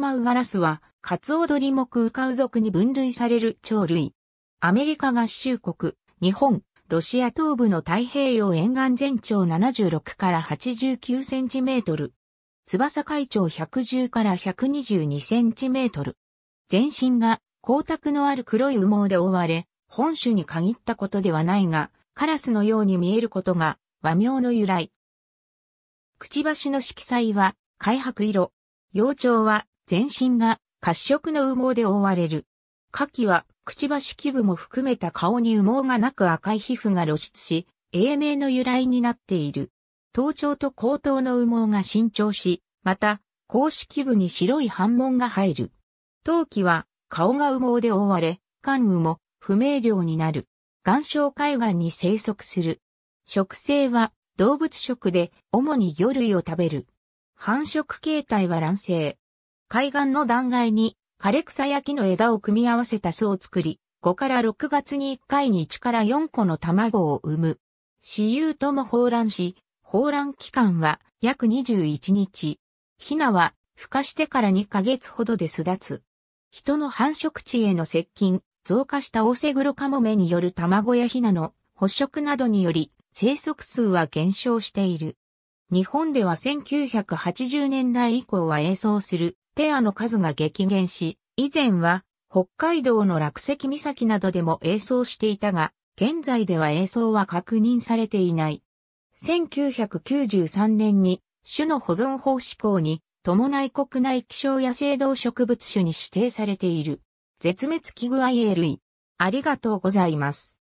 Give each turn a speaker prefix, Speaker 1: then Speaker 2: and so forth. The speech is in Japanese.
Speaker 1: ウガラスは、
Speaker 2: カツオドリ目ウカウ族に分類される鳥類。アメリカ合衆国、日本、ロシア東部の太平洋沿岸全長76から89センチメートル。翼海長110から122センチメートル。全身が光沢のある黒い羽毛で覆われ、本種に限ったことではないが、カラスのように見えることが和名の由来。くちばしの色彩は、開白色。幼鳥は全身が褐色の羽毛で覆われる。下記は、くちばし基部も含めた顔に羽毛がなく赤い皮膚が露出し、英名の由来になっている。頭頂と後頭の羽毛が伸長し、また、公式部に白い斑紋が入る。頭器は、顔が羽毛で覆われ、肝羽も不明瞭になる。岩礁海岸に生息する。食性は動物食で主に魚類を食べる。繁殖形態は卵生。海岸の断崖に枯れ草や木の枝を組み合わせた巣を作り、5から6月に1回に1から4個の卵を産む。私有とも放卵し、放卵期間は約21日。ヒナは孵化してから2ヶ月ほどで巣立つ。人の繁殖地への接近、増加したオセグロカモメによる卵やヒナの捕食などにより生息数は減少している。日本では1980年代以降は演奏するペアの数が激減し、以前は北海道の落石岬などでも演奏していたが、現在では演奏は確認されていない。1993年に種の保存法施行に伴い国内気象野生動植物種に指定されている。絶滅危惧 i A 類。ありがとうございます。